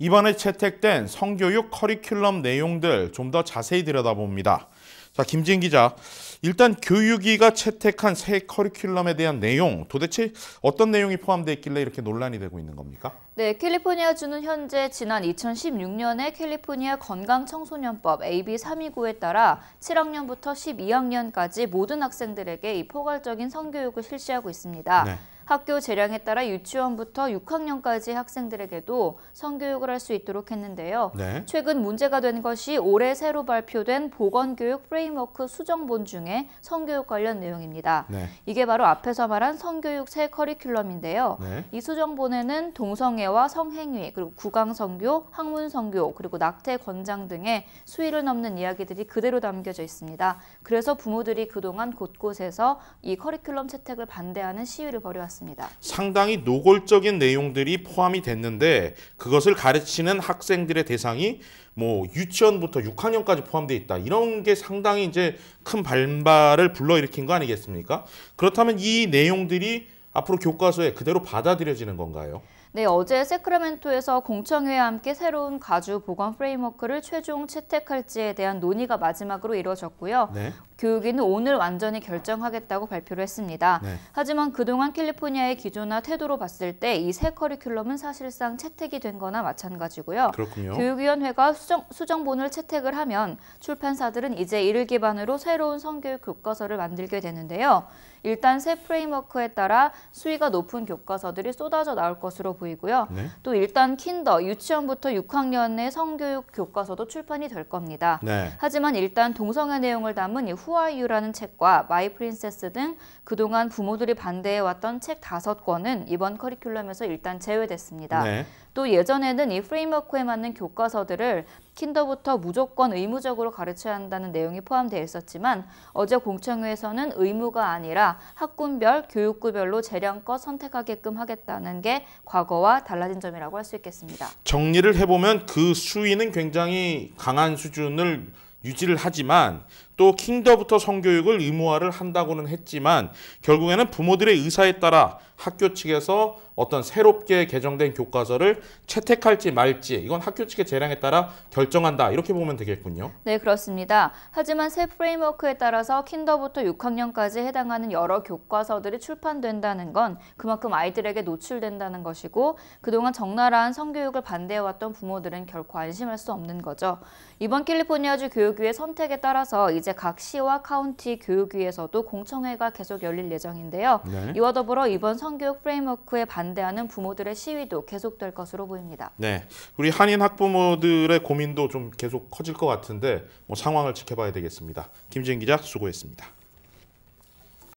이번에 채택된 성교육 커리큘럼 내용들 좀 더 자세히 들여다봅니다. 자, 김진 기자. 일단 교육위가 채택한 새 커리큘럼에 대한 내용, 도대체 어떤 내용이 포함되어 있길래 이렇게 논란이 되고 있는 겁니까? 네, 캘리포니아 주는 현재 지난 2016년에 캘리포니아 건강청소년법 AB 329에 따라 7학년부터 12학년까지 모든 학생들에게 이 포괄적인 성교육을 실시하고 있습니다. 네. 학교 재량에 따라 유치원부터 6학년까지 학생들에게도 성교육을 할 수 있도록 했는데요. 네. 최근 문제가 된 것이 올해 새로 발표된 보건교육 프레임워크 수정본 중에 성교육 관련 내용입니다. 네. 이게 바로 앞에서 말한 성교육 새 커리큘럼인데요. 네. 이 수정본에는 동성애와 성행위, 그리고 구강성교, 학문성교, 그리고 낙태 권장 등의 수위를 넘는 이야기들이 그대로 담겨져 있습니다. 그래서 부모들이 그동안 곳곳에서 이 커리큘럼 채택을 반대하는 시위를 벌여왔습니다. 않았습니다. 상당히 노골적인 내용들이 포함이 됐는데 그것을 가르치는 학생들의 대상이 뭐 유치원부터 6학년까지 포함돼 있다. 이런 게 상당히 이제 큰 반발을 불러일으킨 거 아니겠습니까? 그렇다면 이 내용들이 앞으로 교과서에 그대로 받아들여지는 건가요? 네, 어제 세크라멘토에서 공청회와 함께 새로운 가주 보건 프레임워크를 최종 채택할지에 대한 논의가 마지막으로 이루어졌고요. 네. 교육위는 오늘 완전히 결정하겠다고 발표를 했습니다. 네. 하지만 그동안 캘리포니아의 기조나 태도로 봤을 때 이 새 커리큘럼은 사실상 채택이 된 거나 마찬가지고요. 그렇군요. 교육위원회가 수정, 수정본을 채택을 하면 출판사들은 이제 이를 기반으로 새로운 성교육 교과서를 만들게 되는데요. 일단 새 프레임워크에 따라 수위가 높은 교과서들이 쏟아져 나올 것으로 보이고요. 네? 또 일단 킨더, 유치원부터 6학년의 성교육 교과서도 출판이 될 겁니다. 네. 하지만 일단 동성애 내용을 담은 이 후아이유라는 책과 마이 프린세스 등 그동안 부모들이 반대해왔던 책 다섯 권은 이번 커리큘럼에서 일단 제외됐습니다. 네. 또 예전에는 이 프레임워크에 맞는 교과서들을 킨더부터 무조건 의무적으로 가르쳐야 한다는 내용이 포함되어 있었지만 어제 공청회에서는 의무가 아니라 학군별, 교육구별로 재량껏 선택하게끔 하겠다는 게 과거와 달라진 점이라고 할 수 있겠습니다. 정리를 해보면 그 수위는 굉장히 강한 수준을 유지를 하지만 또 킹더부터 성교육을 의무화를 한다고는 했지만 결국에는 부모들의 의사에 따라 학교 측에서 어떤 새롭게 개정된 교과서를 채택할지 말지 이건 학교 측의 재량에 따라 결정한다 이렇게 보면 되겠군요. 네 그렇습니다. 하지만 새 프레임워크에 따라서 킨더부터 6학년까지 해당하는 여러 교과서들이 출판된다는 건 그만큼 아이들에게 노출된다는 것이고 그동안 적나라한 성교육을 반대해왔던 부모들은 결코 안심할 수 없는 거죠. 이번 캘리포니아주 교육위의 선택에 따라서 이제 이제 각 시와 카운티 교육위에서도 공청회가 계속 열릴 예정인데요. 네. 이와 더불어 이번 성교육 프레임워크에 반대하는 부모들의 시위도 계속될 것으로 보입니다. 네, 우리 한인 학부모들의 고민도 좀 계속 커질 것 같은데 뭐 상황을 지켜봐야 되겠습니다. 김진 기자 수고했습니다.